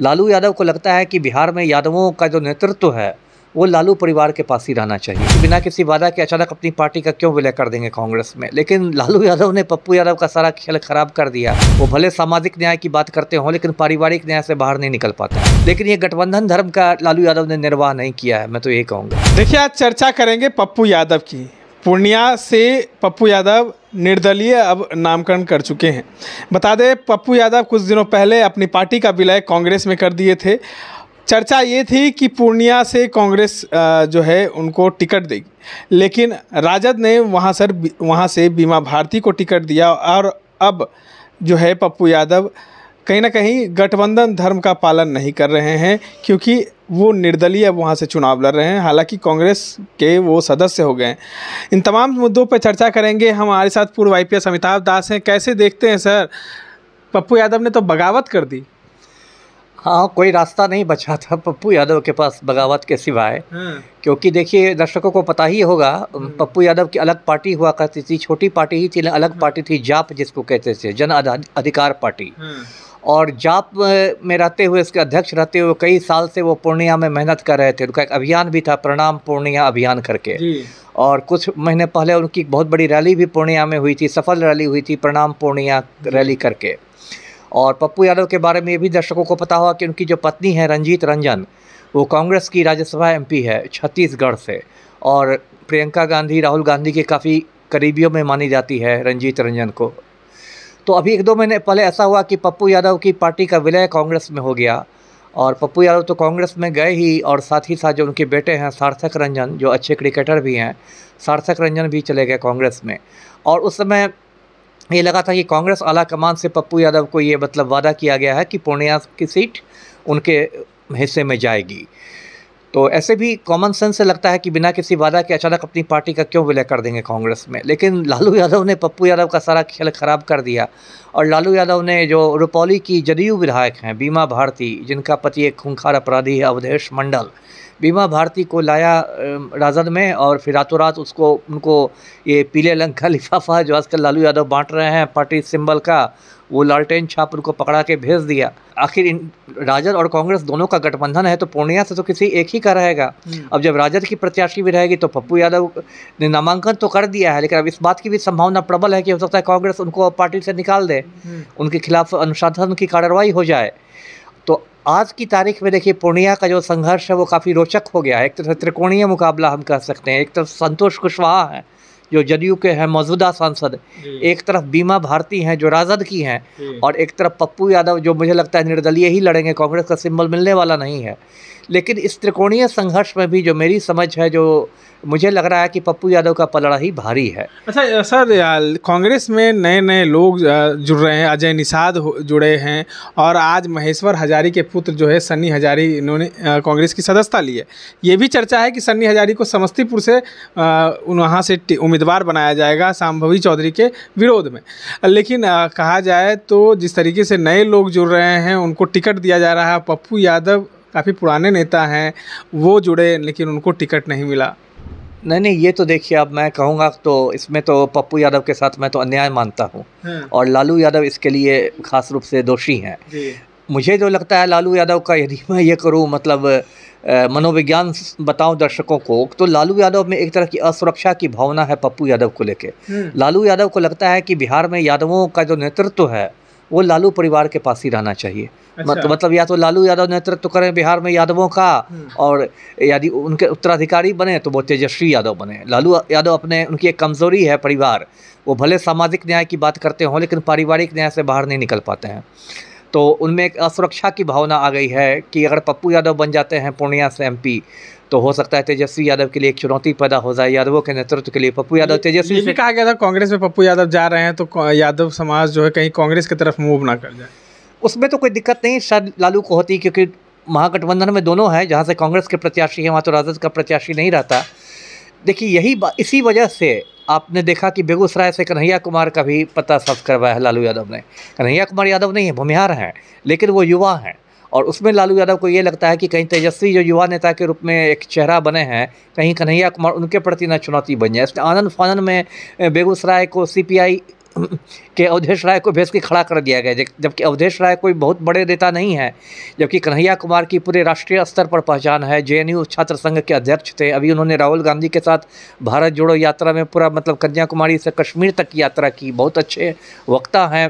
लालू यादव को लगता है कि बिहार में यादवों का जो नेतृत्व है वो लालू परिवार के पास ही रहना चाहिए बिना किसी वादा के अचानक अपनी पार्टी का क्यों विलय कर देंगे कांग्रेस में लेकिन लालू यादव ने पप्पू यादव का सारा खेल खराब कर दिया वो भले सामाजिक न्याय की बात करते हों लेकिन पारिवारिक न्याय से बाहर नहीं निकल पाता लेकिन ये गठबंधन धर्म का लालू यादव ने निर्वाह नहीं किया है मैं तो ये कहूँगा देखिए आज चर्चा करेंगे पप्पू यादव की पूर्णिया से पप्पू यादव निर्दलीय अब नामकरण कर चुके हैं बता दें पप्पू यादव कुछ दिनों पहले अपनी पार्टी का विलय कांग्रेस में कर दिए थे चर्चा ये थी कि पूर्णिया से कांग्रेस जो है उनको टिकट देगी लेकिन राजद ने वहाँ सर वहाँ से बीमा भारती को टिकट दिया और अब जो है पप्पू यादव कहीं ना कहीं गठबंधन धर्म का पालन नहीं कर रहे हैं क्योंकि वो निर्दलीय अब वहाँ से चुनाव लड़ रहे हैं हालांकि कांग्रेस के वो सदस्य हो गए हैं इन तमाम मुद्दों पर चर्चा करेंगे हमारे साथ पूर्व आई अमिताभ दास हैं कैसे देखते हैं सर पप्पू यादव ने तो बगावत कर दी हाँ कोई रास्ता नहीं बचा था पप्पू यादव के पास बगावत के सिवाय हाँ। क्योंकि देखिए दर्शकों को पता ही होगा हाँ। पप्पू यादव की अलग पार्टी हुआ करती थी छोटी पार्टी ही थी अलग हाँ। पार्टी थी जाप जिसको कहते थे जन अधिकार पार्टी और जाप में रहते हुए इसके अध्यक्ष रहते हुए कई साल से वो पूर्णिया में मेहनत कर रहे थे उनका एक अभियान भी था प्रणाम पूर्णिया अभियान करके और कुछ महीने पहले उनकी बहुत बड़ी रैली भी पूर्णिया में हुई थी सफल रैली हुई थी प्रणाम पूर्णिया रैली करके और पप्पू यादव के बारे में ये भी दर्शकों को पता हुआ कि उनकी जो पत्नी है रंजीत रंजन वो कांग्रेस की राज्यसभा एम है छत्तीसगढ़ से और प्रियंका गांधी राहुल गांधी के काफ़ी करीबियों में मानी जाती है रंजीत रंजन को तो अभी एक दो महीने पहले ऐसा हुआ कि पप्पू यादव की पार्टी का विलय कांग्रेस में हो गया और पप्पू यादव तो कांग्रेस में गए ही और साथ ही साथ जो उनके बेटे हैं सार्थक रंजन जो अच्छे क्रिकेटर भी हैं सार्थक रंजन भी चले गए कांग्रेस में और उस समय ये लगा था कि कांग्रेस आला कमान से पप्पू यादव को ये मतलब वादा किया गया है कि पूर्णिया की सीट उनके हिस्से में जाएगी तो ऐसे भी कॉमन सेंस से लगता है कि बिना किसी वादा के अचानक अपनी पार्टी का क्यों विलय कर देंगे कांग्रेस में लेकिन लालू यादव ने पप्पू यादव का सारा खेल खराब कर दिया और लालू यादव ने जो रुपौली की जदयू विधायक हैं बीमा भारती जिनका पति एक खूंखार अपराधी है अवधेश मंडल बीमा भारती को लाया राजद में और फिर रातों रात उसको उनको ये पीले रंग का लिफाफा जो आजकल लालू यादव बांट रहे हैं पार्टी सिंबल का वो लालटेन छाप उनको पकड़ा के भेज दिया आखिर इन राजद और कांग्रेस दोनों का गठबंधन है तो पूर्णिया से तो किसी एक ही का रहेगा हम्म। अब जब राजद की प्रत्याशी भी रहेगी तो पप्पू यादव ने नामांकन तो कर दिया है लेकिन अब इस बात की भी संभावना प्रबल है कि हो सकता है कांग्रेस उनको पार्टी से निकाल दे हम्म। उनके खिलाफ अनुशासन की कार्रवाई हो जाए आज की तारीख में देखिए पूर्णिया का जो संघर्ष है वो काफ़ी रोचक हो गया है एक तरह त्रिकोणीय मुकाबला हम कह सकते हैं एक तरफ संतोष कुशवाहा हैं जो जदयू के हैं मौजूदा सांसद एक तरफ बीमा भारती हैं जो राजद की हैं और एक तरफ पप्पू यादव जो मुझे लगता है निर्दलीय ही लड़ेंगे कांग्रेस का सिंबल मिलने वाला नहीं है लेकिन इस त्रिकोणीय संघर्ष में भी जो मेरी समझ है जो मुझे लग रहा है कि पप्पू यादव का पलड़ा ही भारी है अच्छा सर कांग्रेस में नए नए लोग जुड़ रहे हैं अजय निषाद जुड़े हैं और आज महेश्वर हजारी के पुत्र जो है सन्नी हजारी इन्होंने कांग्रेस की सदस्यता ली है ये भी चर्चा है कि सन्नी हजारी को समस्तीपुर से वहाँ से उम्मीदवार बनाया जाएगा शाम्भवी चौधरी के विरोध में लेकिन कहा जाए तो जिस तरीके से नए लोग जुड़ रहे हैं उनको टिकट दिया जा रहा है पप्पू यादव काफ़ी पुराने नेता हैं वो जुड़े लेकिन उनको टिकट नहीं मिला नहीं नहीं ये तो देखिए अब मैं कहूँगा तो इसमें तो पप्पू यादव के साथ मैं तो अन्याय मानता हूँ हम्म। और लालू यादव इसके लिए खास रूप से दोषी हैं मुझे जो लगता है लालू यादव का यदि मैं ये करूँ मतलब मनोविज्ञान बताऊं दर्शकों को तो लालू यादव में एक तरह की असुरक्षा की भावना है पप्पू यादव को लेके हम्म। लालू यादव को लगता है कि बिहार में यादवों का जो नेतृत्व है वो लालू परिवार के पास ही रहना चाहिए अच्छा। मत, मतलब या तो लालू यादव नेतृत्व करें बिहार में यादवों का हम्म। और यदि उनके उत्तराधिकारी बने तो वो तेजस्वी यादव बने लालू यादव अपने उनकी एक कमज़ोरी है परिवार वो भले सामाजिक न्याय की बात करते हों लेकिन पारिवारिक न्याय से बाहर नहीं निकल पाते हैं तो उनमें एक असुरक्षा की भावना आ गई है कि अगर पप्पू यादव बन जाते हैं पूर्णिया से एमपी तो हो सकता है तेजस्वी यादव के लिए एक चुनौती पैदा हो जाए यादवों के नेतृत्व के लिए पप्पू यादव तेजस्वी से कहा गया था कांग्रेस में पप्पू यादव जा रहे हैं तो यादव समाज जो है कहीं कांग्रेस की तरफ मूव ना कर जाए उसमें तो कोई दिक्कत नहीं शायद लालू को होती क्योंकि महागठबंधन में दोनों हैं जहाँ से कांग्रेस के प्रत्याशी हैं वहाँ तो राजद का प्रत्याशी नहीं रहता देखिए यही इसी वजह से आपने देखा कि बेगूसराय से कन्हैया कुमार का भी पता साफ करवाया है लालू यादव ने कन्हैया कुमार यादव नहीं है भूमिहार हैं लेकिन वो युवा हैं और उसमें लालू यादव को ये लगता है कि कहीं तेजस्वी जो युवा नेता के रूप में एक चेहरा बने हैं कहीं कन्हैया कुमार उनके प्रति ना चुनौती बन जाए इसलिए आनंद फानन में बेगूसराय को सीपीआई के अवधेश राय को भेज के खड़ा कर दिया गया जबकि अवधेश राय कोई बहुत बड़े नेता नहीं है जबकि कन्हैया कुमार की पूरे राष्ट्रीय स्तर पर पहचान है जे छात्र संघ के अध्यक्ष थे अभी उन्होंने राहुल गांधी के साथ भारत जोड़ो यात्रा में पूरा मतलब कन्याकुमारी से कश्मीर तक की यात्रा की बहुत अच्छे वक्ता हैं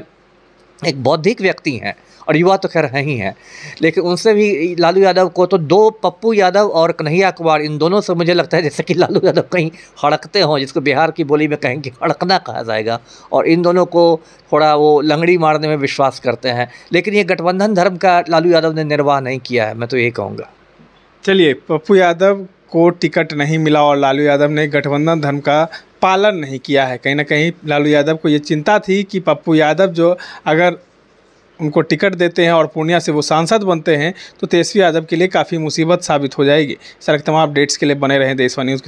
एक बौद्धिक व्यक्ति हैं और युवा तो खैर हैं ही हैं लेकिन उनसे भी लालू यादव को तो दो पप्पू यादव और कन्हैया कुमार इन दोनों से मुझे लगता है जैसे कि लालू यादव कहीं हड़कते हों जिसको बिहार की बोली में कहेंगे हड़कना कहा जाएगा और इन दोनों को थोड़ा वो लंगड़ी मारने में विश्वास करते हैं लेकिन ये गठबंधन धर्म का लालू यादव ने निर्वाह नहीं किया है मैं तो यही कहूँगा चलिए पप्पू यादव को टिकट नहीं मिला और लालू यादव ने गठबंधन धर्म का पालन नहीं किया है कहीं ना कहीं लालू यादव को ये चिंता थी कि पप्पू यादव जो अगर उनको टिकट देते हैं और पूर्णिया से वो सांसद बनते हैं तो तेजस्वी यादव के लिए काफ़ी मुसीबत साबित हो जाएगी सर तमाम अपडेट्स के लिए बने रहें देशवा न्यूज़ के साथ